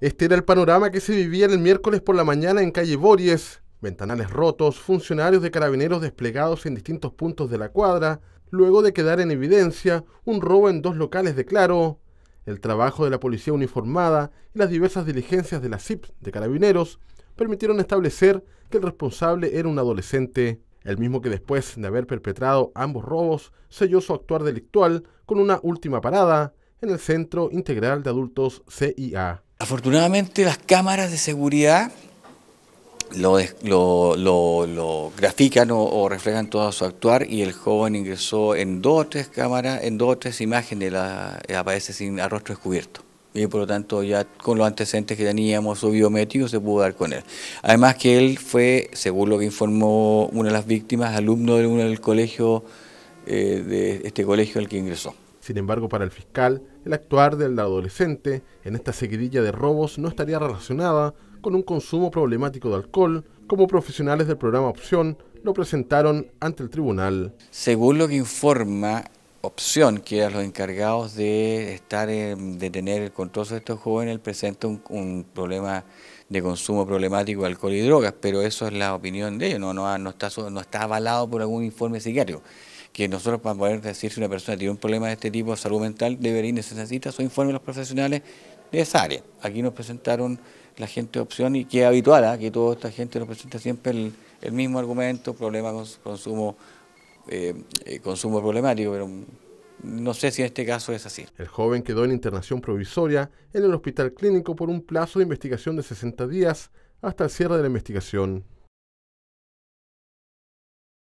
Este era el panorama que se vivía el miércoles por la mañana en calle Bories. Ventanales rotos, funcionarios de carabineros desplegados en distintos puntos de la cuadra, luego de quedar en evidencia un robo en dos locales de Claro, el trabajo de la policía uniformada y las diversas diligencias de la CIP de carabineros permitieron establecer que el responsable era un adolescente, el mismo que después de haber perpetrado ambos robos selló su actuar delictual con una última parada en el Centro Integral de Adultos CIA. Afortunadamente las cámaras de seguridad lo, grafican o, reflejan todo su actuar y el joven ingresó en dos o tres cámaras, en dos o tres imágenes la, aparece sin rostro descubierto. Y por lo tanto ya con los antecedentes que teníamos su biométrico se pudo dar con él. Además que él fue, según lo que informó una de las víctimas, alumno de uno del colegio, eh, de este colegio al que ingresó. Sin embargo, para el fiscal, el actuar del adolescente en esta seguidilla de robos no estaría relacionada con un consumo problemático de alcohol, como profesionales del programa Opción lo presentaron ante el tribunal. Según lo que informa Opción, que eran los encargados de estar de tener el control de estos jóvenes, presenta un, problema de consumo problemático de alcohol y drogas, pero eso es la opinión de ellos, no, está, no está avalado por algún informe psiquiátrico que nosotros para poder decir si una persona tiene un problema de este tipo, de salud mental, debería y necesita su informe los profesionales de esa área. Aquí nos presentaron la gente de opción y que es habitual, ¿ah? que toda esta gente nos presenta siempre el, mismo argumento, problema con consumo, eh, eh, consumo problemático, pero no sé si en este caso es así. El joven quedó en internación provisoria en el hospital clínico por un plazo de investigación de 60 días hasta el cierre de la investigación.